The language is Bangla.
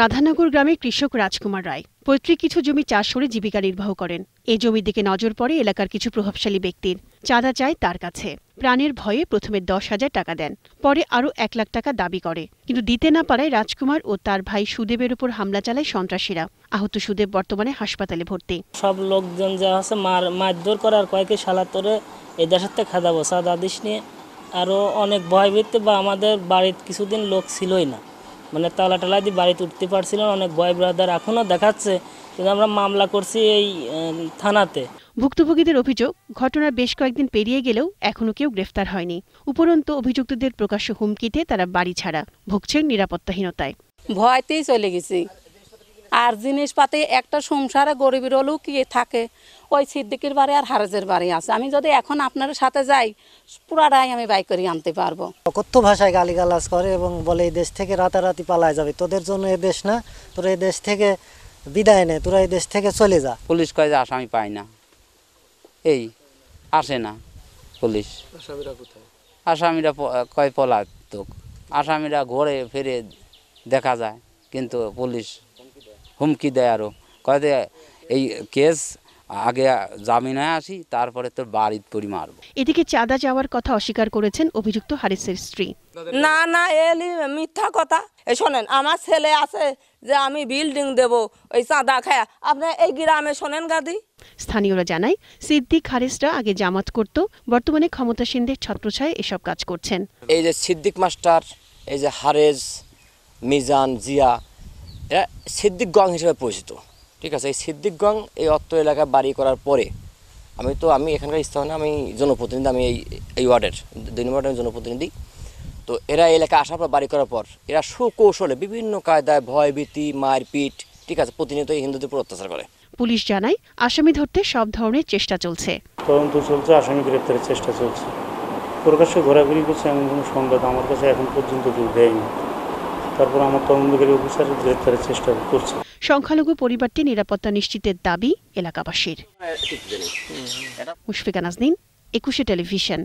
রাধানগর গ্রামের কৃষক রাজকুমার রায় পৈতৃক কিছু জমি চাষ করে জীবিকা নির্বাহ করেন এই জমির দিকে নজর পড়ে এলাকার কিছু প্রভাবশালী ব্যক্তির চাঁদা চায় তার কাছে প্রাণের ভয়ে প্রথমে দশ হাজার টাকা দেন পরে আরও এক লাখ টাকা দাবি করে কিন্তু দিতে না পারায় রাজকুমার ও তার ভাই সুদেবের উপর হামলা চালায় সন্ত্রাসীরা আহত সুদেব বর্তমানে হাসপাতালে ভর্তি সব লোকজন যা আছে মার মারধর করার কয়েকে সালা তোরে এই দেশের থেকে খাদাবো সাদ আদেশ নিয়ে আরও অনেক ভয়ভীতি বা আমাদের বাড়ির কিছুদিন লোক ছিলই না মানে তালা টালা দিয়ে বাড়িতে উঠতে পারছিলাম অনেক বয় ব্রাদার এখনও দেখাচ্ছে কিন্তু আমরা মামলা করছি এই থানাতে ভুক্তভোগীদের অভিযোগ ঘটনার বেশ কয়েকদিন পেরিয়ে গেলেও এখনও কেউ গ্রেফতার হয়নি উপরন্ত অভিযুক্তদের প্রকাশ্য হুমকিতে তারা বাড়ি ছাড়া ভুগছেন নিরাপত্তাহীনতায় ভয়তেই চলে গেছি আর জিনিসপাতি একটা সংসারে গরিবের হলেও কি থাকে ওই সিদ্দিকির বাড়ি আর হারেজের বাড়ি আছে আমি যদি এখন আপনার সাথে যাই পুরাটাই আমি বাই করে আনতে পারবো কথ্য ভাষায় গালিগালাজ করে এবং বলে এই দেশ থেকে রাতারাতি পালায় যাবে তোদের জন্য এ দেশ না তোরা এই দেশ থেকে বিদায় নেয় তোরা এই দেশ থেকে চলে যা পুলিশ কয় যে আসামি পাই না এই আসে না পুলিশ আসামিরা কোথায় আসামিরা কয় পলাতক আসামিরা ঘরে ফিরে দেখা যায় কিন্তু পুলিশ হুমকি দেয় আরও কয়ে এই কেস আগে জামিনে আসি তারপরে তোর বাড়ির পরি মারব এদিকে চাঁদা যাওয়ার কথা অস্বীকার করেছেন অভিযুক্ত হারিসের স্ত্রী না না এলি মিথ্যা কথা এ শোনেন আমার ছেলে আছে যে আমি বিল্ডিং দেব ওই চাঁদা খায় আপনার এই গ্রামে শোনেন গাদি স্থানীয়রা জানায় সিদ্দিক হারিসরা আগে জামাত করত বর্তমানে ক্ষমতাসীনদের ছত্রছায় এসব কাজ করছেন এই যে সিদ্দিক মাস্টার এই যে হারেজ মিজান জিয়া এটা সিদ্দিকগং হিসেবে পরিচিত ঠিক আছে এই সিদ্দিকগং এই অত্র এলাকা বাড়ি করার পরে আমি তো আমি এখানকার স্থানে আমি জনপ্রতিনিধি আমি এই এই ওয়ার্ডের দুই নম্বর আমি জনপ্রতিনিধি তো এরা এই এলাকায় আসার পর বাড়ি করার পর এরা সুকৌশলে বিভিন্ন কায়দায় ভয়ভীতি মারপিট ঠিক আছে প্রতিনিয়ত এই হিন্দুদের উপর অত্যাচার করে পুলিশ জানায় আসামি ধরতে সব ধরনের চেষ্টা চলছে তদন্ত চলছে আসামি গ্রেপ্তারের চেষ্টা চলছে প্রকাশ্যে ঘোরাঘুরি করছে এমন কোনো সংবাদ আমার কাছে এখন পর্যন্ত কেউ দেয়নি তারপর আমার তদন্তকারী অফিসার গ্রেফতারের চেষ্টা করছে সংখ্যালঘু পরিবারটি নিরাপত্তা নিশ্চিতের দাবি এলাকাবাসীর হ্যাঁ, মুশফিকা নাজনীন একুশে টেলিভিশন